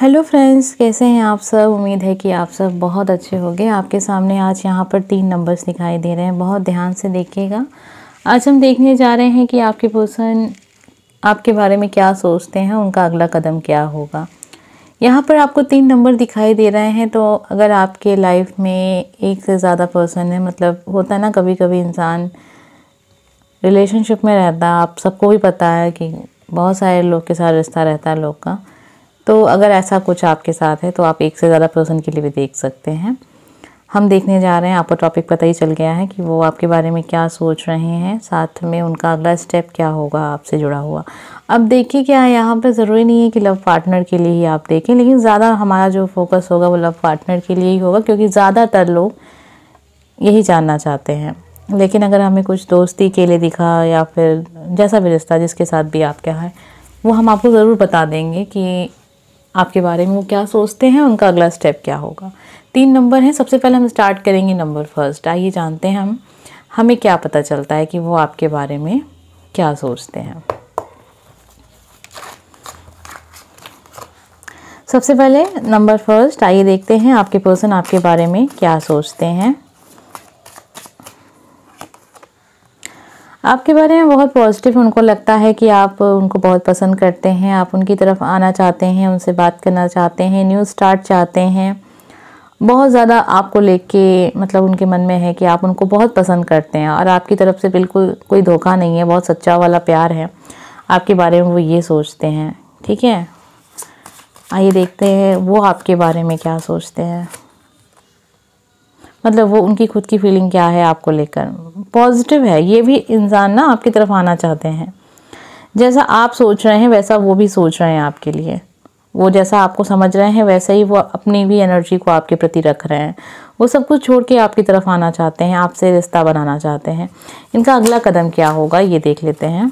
hello friends कैसे हैं आप सब उम्मीद है कि आप सब बहुत अच्छे होंगे आपके सामने आज यहाँ पर तीन नंबर्स दिखाई दे रहे हैं बहुत ध्यान से देखिएगा आज हम देखने जा रहे हैं कि आपके पर्सन आपके बारे में क्या सोचते हैं उनका अगला कदम क्या होगा यहाँ पर आपको तीन नंबर दिखाई दे रहे हैं तो अगर आपके लाइफ में एक से ज़्यादा पर्सन है मतलब होता है ना कभी कभी इंसान रिलेशनशिप में रहता आप सबको भी पता है कि बहुत सारे लोग के साथ रिश्ता रहता है लोग का तो अगर ऐसा कुछ आपके साथ है तो आप एक से ज़्यादा पर्सन के लिए भी देख सकते हैं हम देखने जा रहे हैं आपको टॉपिक पता ही चल गया है कि वो आपके बारे में क्या सोच रहे हैं साथ में उनका अगला स्टेप क्या होगा आपसे जुड़ा हुआ अब देखिए क्या है यहाँ पर ज़रूरी नहीं है कि लव पार्टनर के लिए ही आप देखें लेकिन ज़्यादा हमारा जो फोकस होगा वो लव पार्टनर के लिए ही होगा क्योंकि ज़्यादातर लोग यही जानना चाहते हैं लेकिन अगर हमें कुछ दोस्ती के लिए दिखा या फिर जैसा भी रिश्ता जिसके साथ भी आपका है वो हम आपको ज़रूर बता देंगे कि आपके बारे में वो क्या सोचते हैं उनका अगला स्टेप क्या होगा तीन नंबर हैं सबसे पहले हम स्टार्ट करेंगे नंबर फर्स्ट आइए जानते हैं हम हमें क्या पता चलता है कि वो आपके बारे में क्या सोचते हैं सबसे पहले नंबर फर्स्ट आइए देखते हैं आपके पर्सन आपके बारे में क्या सोचते हैं आपके बारे में बहुत पॉजिटिव उनको लगता है कि आप उनको बहुत पसंद करते हैं आप उनकी तरफ आना चाहते हैं उनसे बात करना चाहते हैं न्यू स्टार्ट चाहते हैं बहुत ज़्यादा आपको लेके मतलब उनके मन में है कि आप उनको बहुत पसंद करते हैं और आपकी तरफ से बिल्कुल कोई धोखा नहीं है बहुत सच्चा वाला प्यार है आपके बारे में वो ये सोचते हैं ठीक है आइए देखते हैं वो आपके बारे में क्या सोचते हैं मतलब वो उनकी खुद की फीलिंग क्या है आपको लेकर पॉजिटिव है ये भी इंसान ना आपकी तरफ आना चाहते हैं जैसा आप सोच रहे हैं वैसा वो भी सोच रहे हैं आपके लिए वो जैसा आपको समझ रहे हैं वैसा ही वो अपनी भी एनर्जी को आपके प्रति रख रहे हैं वो सब कुछ छोड़ के आपकी तरफ आना चाहते हैं आपसे रिश्ता बनाना चाहते हैं इनका अगला कदम क्या होगा ये देख लेते हैं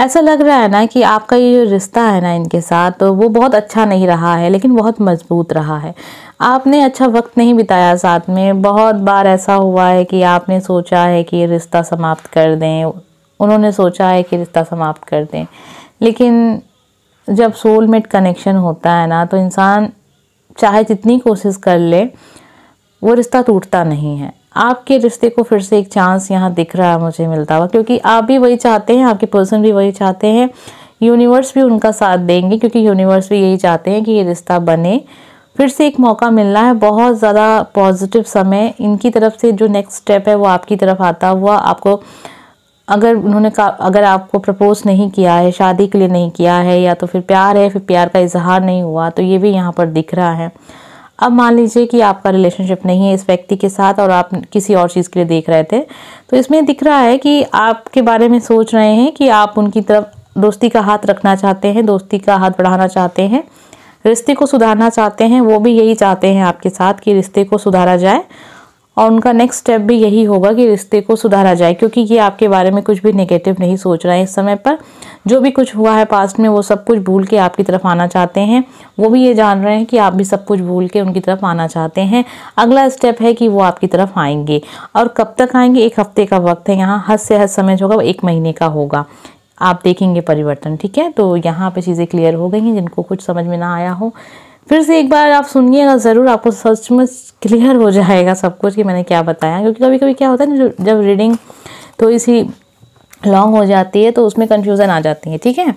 ऐसा लग रहा है ना कि आपका ये जो रिश्ता है ना इनके साथ तो वो बहुत अच्छा नहीं रहा है लेकिन बहुत मजबूत रहा है आपने अच्छा वक्त नहीं बिताया साथ में बहुत बार ऐसा हुआ है कि आपने सोचा है कि ये रिश्ता समाप्त कर दें उन्होंने सोचा है कि रिश्ता समाप्त कर दें लेकिन जब सोलमेट कनेक्शन होता है ना तो इंसान चाहे जितनी कोशिश कर ले वो रिश्ता टूटता नहीं है आपके रिश्ते को फिर से एक चांस यहाँ दिख रहा है मुझे मिलता हुआ क्योंकि आप भी वही चाहते हैं आपके पर्सन भी वही चाहते हैं यूनिवर्स भी उनका साथ देंगे क्योंकि यूनिवर्स भी यही चाहते हैं कि ये रिश्ता बने फिर से एक मौका मिलना है बहुत ज़्यादा पॉजिटिव समय इनकी तरफ से जो नेक्स्ट स्टेप है वो आपकी तरफ आता हुआ आपको अगर उन्होंने का अगर आपको प्रपोज नहीं किया है शादी के लिए नहीं किया है या तो फिर प्यार है फिर प्यार का इजहार नहीं हुआ तो ये भी यहाँ पर दिख रहा है अब मान लीजिए कि आपका रिलेशनशिप नहीं है इस व्यक्ति के साथ और आप किसी और चीज़ के लिए देख रहे थे तो इसमें दिख रहा है कि आपके बारे में सोच रहे हैं कि आप उनकी तरफ दोस्ती का हाथ रखना चाहते हैं दोस्ती का हाथ बढ़ाना चाहते हैं रिश्ते को सुधारना चाहते हैं वो भी यही चाहते हैं आपके साथ कि रिश्ते को सुधारा जाए और उनका नेक्स्ट स्टेप भी यही होगा कि रिश्ते को सुधारा जाए क्योंकि ये आपके बारे में कुछ भी नेगेटिव नहीं सोच रहा है इस समय पर जो भी कुछ हुआ है पास्ट में वो सब कुछ भूल के आपकी तरफ आना चाहते हैं वो भी ये जान रहे हैं कि आप भी सब कुछ भूल के उनकी तरफ आना चाहते हैं अगला स्टेप है कि वो आपकी तरफ आएंगे और कब तक आएंगे एक हफ्ते का वक्त है यहाँ हद से हद समय जो होगा एक महीने का होगा आप देखेंगे परिवर्तन ठीक है तो यहाँ पर चीज़ें क्लियर हो गई हैं जिनको कुछ समझ में ना आया हो फिर से एक बार आप सुनिएगा ज़रूर आपको सच में क्लियर हो जाएगा सब कुछ कि मैंने क्या बताया क्योंकि कभी कभी क्या होता है ना जब रीडिंग थोड़ी सी लॉन्ग हो जाती है तो उसमें कन्फ्यूज़न आ जाती है ठीक है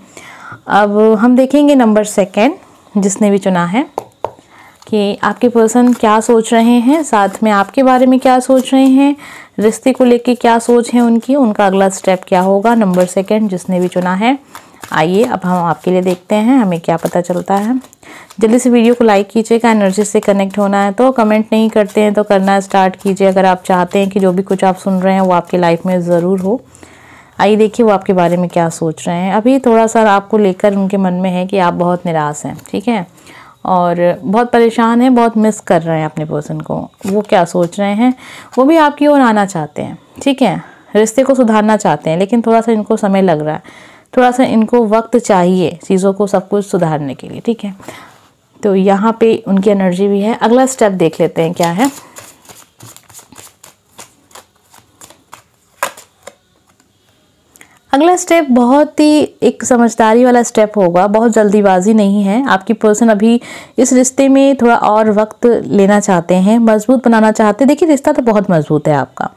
अब हम देखेंगे नंबर सेकेंड जिसने भी चुना है कि आपके पर्सन क्या सोच रहे हैं साथ में आपके बारे में क्या सोच रहे हैं रिश्ते को लेके क्या सोच है उनकी उनका अगला स्टेप क्या होगा नंबर सेकेंड जिसने भी चुना है आइए अब हम आपके लिए देखते हैं हमें क्या पता चलता है जल्दी से वीडियो को लाइक कीजिएगा एनर्जी से कनेक्ट होना है तो कमेंट नहीं करते हैं तो करना स्टार्ट कीजिए अगर आप चाहते हैं कि जो भी कुछ आप सुन रहे हैं वो आपकी लाइफ में ज़रूर हो आइए देखिए वो आपके बारे में क्या सोच रहे हैं अभी थोड़ा सा आपको लेकर उनके मन में है कि आप बहुत निराश हैं ठीक है और बहुत परेशान हैं बहुत मिस कर रहे हैं अपने पर्सन को वो क्या सोच रहे हैं वो भी आपकी ओर आना चाहते हैं ठीक है रिश्ते को सुधारना चाहते हैं लेकिन थोड़ा सा इनको समय लग रहा है थोड़ा सा इनको वक्त चाहिए चीज़ों को सब कुछ सुधारने के लिए ठीक है तो यहाँ पे उनकी एनर्जी भी है अगला स्टेप देख लेते हैं क्या है अगला स्टेप बहुत ही एक समझदारी वाला स्टेप होगा बहुत जल्दीबाजी नहीं है आपकी पर्सन अभी इस रिश्ते में थोड़ा और वक्त लेना चाहते हैं मजबूत बनाना चाहते हैं देखिए रिश्ता तो बहुत मजबूत है आपका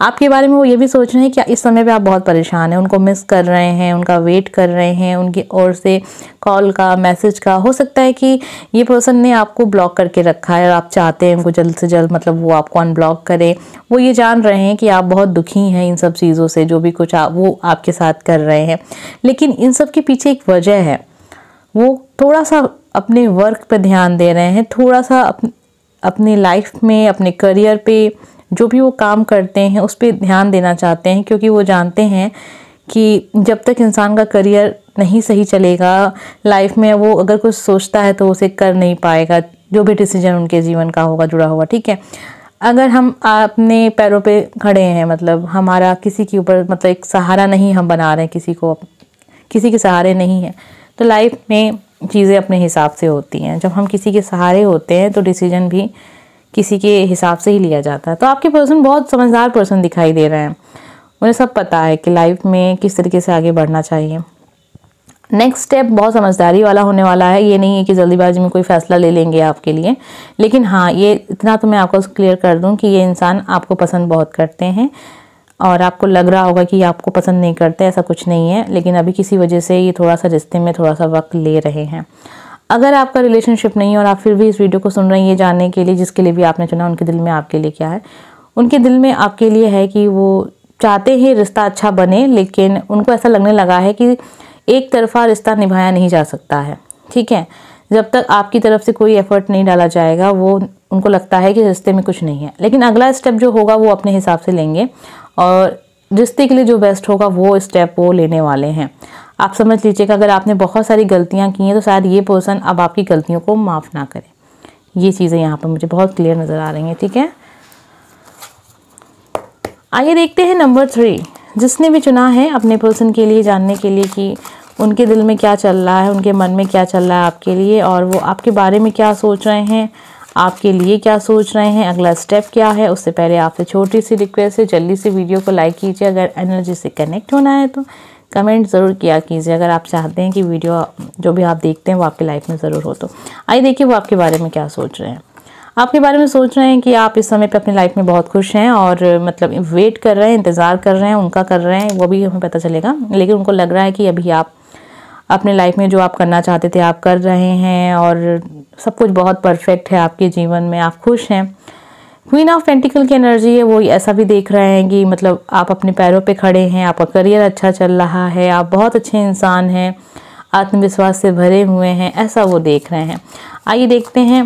आपके बारे में वो ये भी सोच रहे हैं कि इस समय पे आप बहुत परेशान हैं उनको मिस कर रहे हैं उनका वेट कर रहे हैं उनकी ओर से कॉल का मैसेज का हो सकता है कि ये पर्सन ने आपको ब्लॉक करके रखा है और आप चाहते हैं उनको जल्द से जल्द मतलब वो आपको अनब्लॉक करें वो ये जान रहे हैं कि आप बहुत दुखी हैं इन सब चीज़ों से जो भी कुछ आप वो आपके साथ कर रहे हैं लेकिन इन सब के पीछे एक वजह है वो थोड़ा सा अपने वर्क पर ध्यान दे रहे हैं थोड़ा सा अप, अपने लाइफ में अपने करियर पे जो भी वो काम करते हैं उस पर ध्यान देना चाहते हैं क्योंकि वो जानते हैं कि जब तक इंसान का करियर नहीं सही चलेगा लाइफ में वो अगर कुछ सोचता है तो उसे कर नहीं पाएगा जो भी डिसीजन उनके जीवन का होगा जुड़ा होगा ठीक है अगर हम अपने पैरों पे खड़े हैं मतलब हमारा किसी के ऊपर मतलब एक सहारा नहीं हम बना रहे हैं किसी को किसी के सहारे नहीं है तो लाइफ में चीज़ें अपने हिसाब से होती हैं जब हम किसी के सहारे होते हैं तो डिसीजन भी किसी के हिसाब से ही लिया जाता है तो आपके पर्सन बहुत समझदार पर्सन दिखाई दे रहे हैं उन्हें सब पता है कि लाइफ में किस तरीके से आगे बढ़ना चाहिए नेक्स्ट स्टेप बहुत समझदारी वाला होने वाला है ये नहीं है कि जल्दीबाजी में कोई फैसला ले लेंगे आपके लिए लेकिन हाँ ये इतना तो मैं आपको क्लियर कर दूँ कि ये इंसान आपको पसंद बहुत करते हैं और आपको लग रहा होगा कि ये आपको पसंद नहीं करते ऐसा कुछ नहीं है लेकिन अभी किसी वजह से ये थोड़ा सा रिश्ते में थोड़ा सा वक्त ले रहे हैं अगर आपका रिलेशनशिप नहीं है और आप फिर भी इस वीडियो को सुन रहे हैं ये जानने के लिए जिसके लिए भी आपने चुना उनके दिल में आपके लिए क्या है उनके दिल में आपके लिए है कि वो चाहते हैं रिश्ता अच्छा बने लेकिन उनको ऐसा लगने लगा है कि एक तरफा रिश्ता निभाया नहीं जा सकता है ठीक है जब तक आपकी तरफ से कोई एफर्ट नहीं डाला जाएगा वो उनको लगता है कि रिश्ते में कुछ नहीं है लेकिन अगला स्टेप जो होगा वो अपने हिसाब से लेंगे और रिश्ते के लिए जो बेस्ट होगा वो स्टेप वो लेने वाले हैं आप समझ लीजिएगा अगर आपने बहुत सारी गलतियाँ की हैं तो शायद ये पर्सन अब आपकी गलतियों को माफ़ ना करें ये चीज़ें यहाँ पर मुझे बहुत क्लियर नज़र आ रही हैं ठीक है आइए देखते हैं नंबर थ्री जिसने भी चुना है अपने पर्सन के लिए जानने के लिए कि उनके दिल में क्या चल रहा है उनके मन में क्या चल रहा है आपके लिए और वो आपके बारे में क्या सोच रहे हैं आपके लिए क्या सोच रहे हैं अगला स्टेप क्या है उससे पहले आपसे छोटी सी रिक्वेस्ट है जल्दी से वीडियो को लाइक कीजिए अगर एनर्जी से कनेक्ट होना है तो कमेंट ज़रूर किया कीजिए अगर आप चाहते हैं कि वीडियो जो भी आप देखते हैं वो आपकी लाइफ में ज़रूर हो तो आइए देखिए वो आपके बारे में क्या सोच रहे हैं आपके बारे में सोच रहे हैं कि आप इस समय पे अपनी लाइफ में बहुत खुश हैं और मतलब वेट कर रहे हैं इंतज़ार कर रहे हैं उनका कर रहे हैं वो भी हमें पता चलेगा लेकिन उनको लग रहा है कि अभी आप अपने लाइफ में जो आप करना चाहते थे आप कर रहे हैं और सब कुछ बहुत परफेक्ट है आपके जीवन में आप खुश हैं क्वीन ऑफ पेंटिकल की एनर्जी है वो ऐसा भी देख रहे हैं कि मतलब आप अपने पैरों पे खड़े हैं आपका करियर अच्छा चल रहा है आप बहुत अच्छे इंसान हैं आत्मविश्वास से भरे हुए हैं ऐसा वो देख रहे हैं आइए देखते हैं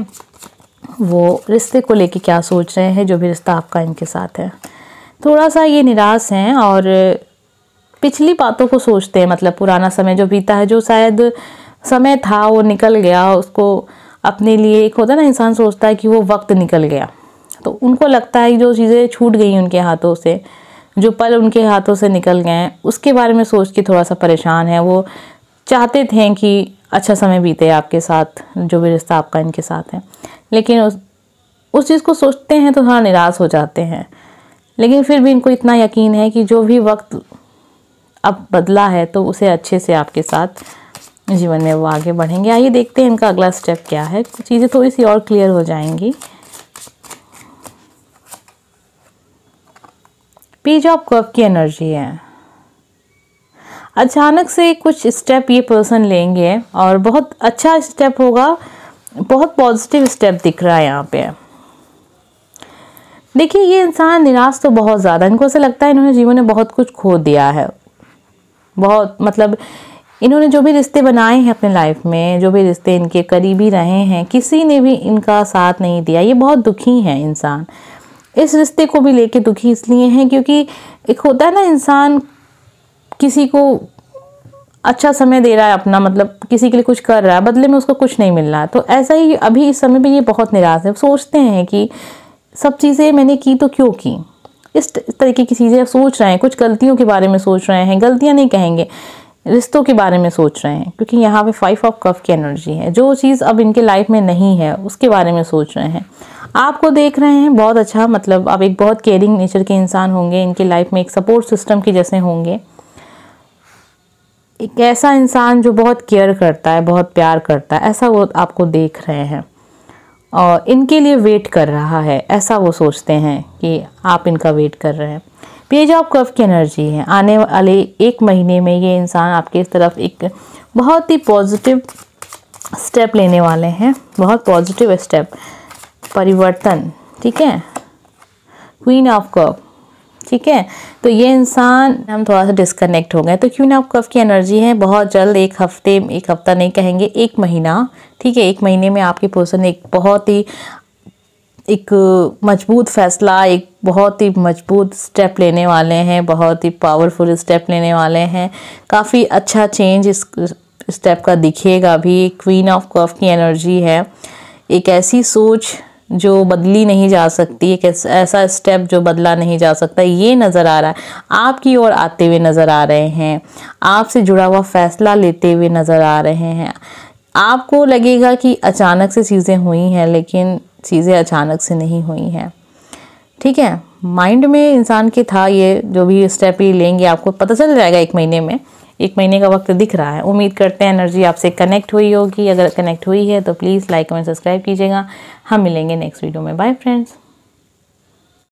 वो रिश्ते को लेके क्या सोच रहे हैं जो भी रिश्ता आपका इनके साथ है थोड़ा सा ये निराश हैं और पिछली बातों को सोचते हैं मतलब पुराना समय जो बीता है जो शायद समय था वो निकल गया उसको अपने लिए एक होता है ना इंसान सोचता है कि वो वक्त निकल गया तो उनको लगता है कि जो चीज़ें छूट गई उनके हाथों से जो पल उनके हाथों से निकल गए हैं उसके बारे में सोच के थोड़ा सा परेशान है वो चाहते थे कि अच्छा समय बीते आपके साथ जो भी रिश्ता आपका इनके साथ है लेकिन उस उस चीज़ को सोचते हैं तो थोड़ा हाँ, निराश हो जाते हैं लेकिन फिर भी इनको इतना यकीन है कि जो भी वक्त अब बदला है तो उसे अच्छे से आपके साथ जीवन में वो आगे बढ़ेंगे आइए देखते हैं इनका अगला स्टेप क्या है चीज़ें थोड़ी सी और क्लियर हो जाएंगी पेज ऑफ कप की एनर्जी है अचानक से कुछ स्टेप ये पर्सन लेंगे और बहुत अच्छा स्टेप होगा बहुत पॉजिटिव स्टेप दिख रहा है यहाँ पे देखिए ये इंसान निराश तो बहुत ज़्यादा इनको ऐसा लगता है इन्होंने जीवन में बहुत कुछ खो दिया है बहुत मतलब इन्होंने जो भी रिश्ते बनाए हैं अपने लाइफ में जो भी रिश्ते इनके करीबी रहे हैं किसी ने भी इनका साथ नहीं दिया ये बहुत दुखी हैं इंसान इस रिश्ते को भी लेके दुखी इसलिए हैं क्योंकि एक होता है ना इंसान किसी को अच्छा समय दे रहा है अपना मतलब किसी के लिए कुछ कर रहा है बदले में उसको कुछ नहीं मिल रहा है तो ऐसा ही अभी इस समय पे ये बहुत निराश है सोचते हैं कि सब चीज़ें मैंने की तो क्यों की इस तरीके की चीज़ें सोच रहे हैं कुछ गलतियों के बारे में सोच रहे हैं गलतियाँ नहीं कहेंगे रिश्तों के बारे में सोच रहे हैं क्योंकि यहाँ पे फाइव ऑफ कफ की एनर्जी है जो चीज़ अब इनके लाइफ में नहीं है उसके बारे में सोच रहे हैं आपको देख रहे हैं बहुत अच्छा मतलब आप एक बहुत केयरिंग नेचर के इंसान होंगे इनके लाइफ में एक सपोर्ट सिस्टम के जैसे होंगे एक ऐसा इंसान जो बहुत केयर करता है बहुत प्यार करता है ऐसा वो आपको देख रहे हैं और इनके लिए वेट कर रहा है ऐसा वो सोचते हैं कि आप इनका वेट कर रहे हैं पेज ऑफ कफ की एनर्जी है आने वाले एक महीने में ये इंसान आपके इस तरफ एक बहुत ही पॉजिटिव स्टेप लेने वाले हैं बहुत पॉजिटिव स्टेप परिवर्तन ठीक है क्वीन ऑफ कव ठीक है तो ये इंसान हम थोड़ा सा डिस्कनेक्ट हो गए तो क्यों ना आप कफ़ की एनर्जी है बहुत जल्द एक हफ्ते एक हफ्ता नहीं कहेंगे एक महीना ठीक है एक महीने में आपकी पर्सन एक बहुत ही एक मजबूत फैसला एक बहुत ही मजबूत स्टेप लेने वाले हैं बहुत ही पावरफुल स्टेप लेने वाले हैं काफ़ी अच्छा चेंज इस स्टेप का दिखेगा भी क्वीन ऑफ कफ की एनर्जी है एक ऐसी सोच जो बदली नहीं जा सकती एक ऐसा स्टेप जो बदला नहीं जा सकता ये नज़र आ रहा है आपकी ओर आते हुए नज़र आ रहे हैं आपसे जुड़ा हुआ फैसला लेते हुए नज़र आ रहे हैं आपको लगेगा कि अचानक से चीज़ें हुई हैं लेकिन चीज़ें अचानक से नहीं हुई हैं ठीक है माइंड में इंसान के था ये जो भी स्टेप ये लेंगे आपको पता चल जाएगा एक महीने में एक महीने का वक्त दिख रहा है उम्मीद करते हैं एनर्जी आपसे कनेक्ट हुई होगी अगर कनेक्ट हुई है तो प्लीज़ लाइक और सब्सक्राइब कीजिएगा हम मिलेंगे नेक्स्ट वीडियो में बाय फ्रेंड्स